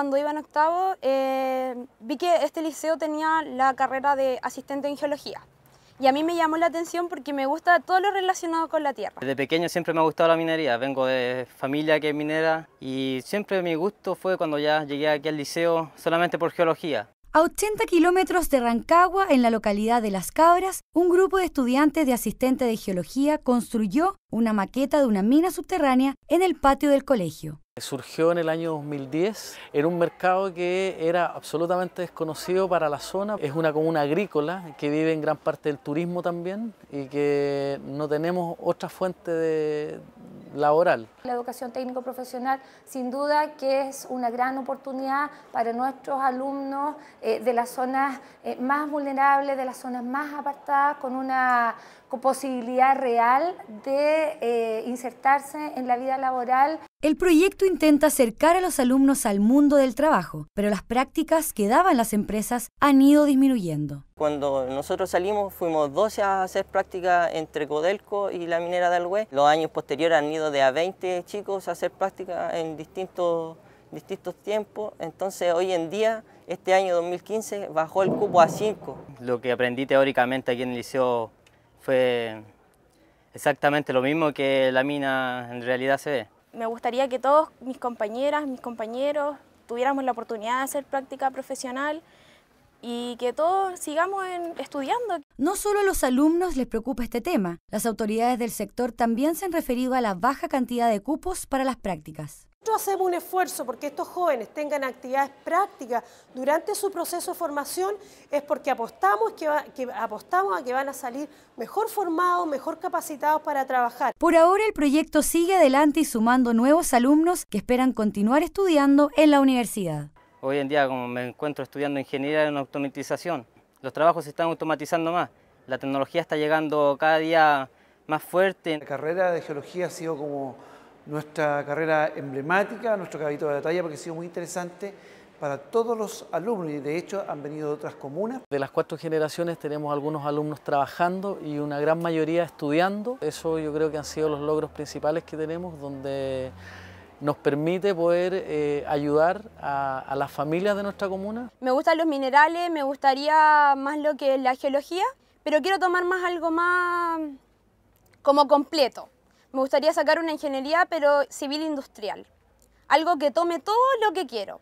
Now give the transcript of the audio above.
cuando iba en octavo, eh, vi que este liceo tenía la carrera de asistente en geología. Y a mí me llamó la atención porque me gusta todo lo relacionado con la tierra. De pequeño siempre me ha gustado la minería. Vengo de familia que es minera y siempre mi gusto fue cuando ya llegué aquí al liceo solamente por geología. A 80 kilómetros de Rancagua, en la localidad de Las Cabras, un grupo de estudiantes de asistente de geología construyó una maqueta de una mina subterránea en el patio del colegio. Surgió en el año 2010 en un mercado que era absolutamente desconocido para la zona. Es una comuna agrícola que vive en gran parte del turismo también y que no tenemos otra fuente laboral. La educación técnico-profesional sin duda que es una gran oportunidad para nuestros alumnos eh, de las zonas eh, más vulnerables, de las zonas más apartadas, con una posibilidad real de eh, insertarse en la vida laboral. El proyecto intenta acercar a los alumnos al mundo del trabajo, pero las prácticas que daban las empresas han ido disminuyendo. Cuando nosotros salimos fuimos 12 a hacer prácticas entre Codelco y la minera de Alhué. Los años posteriores han ido de a 20 chicos a hacer prácticas en distintos, distintos tiempos. Entonces hoy en día, este año 2015, bajó el cupo a 5. Lo que aprendí teóricamente aquí en el liceo fue exactamente lo mismo que la mina en realidad se ve me gustaría que todos mis compañeras, mis compañeros, tuviéramos la oportunidad de hacer práctica profesional y que todos sigamos estudiando. No solo a los alumnos les preocupa este tema, las autoridades del sector también se han referido a la baja cantidad de cupos para las prácticas. Nosotros hacemos un esfuerzo porque estos jóvenes tengan actividades prácticas durante su proceso de formación es porque apostamos, que, apostamos a que van a salir mejor formados, mejor capacitados para trabajar. Por ahora el proyecto sigue adelante y sumando nuevos alumnos que esperan continuar estudiando en la universidad. Hoy en día como me encuentro estudiando ingeniería en automatización, los trabajos se están automatizando más, la tecnología está llegando cada día más fuerte. La carrera de geología ha sido como nuestra carrera emblemática, nuestro caballito de batalla, porque ha sido muy interesante para todos los alumnos y de hecho han venido de otras comunas. De las cuatro generaciones tenemos algunos alumnos trabajando y una gran mayoría estudiando. Eso yo creo que han sido los logros principales que tenemos, donde nos permite poder eh, ayudar a, a las familias de nuestra comuna. Me gustan los minerales, me gustaría más lo que es la geología, pero quiero tomar más algo más como completo. Me gustaría sacar una ingeniería, pero civil industrial. Algo que tome todo lo que quiero.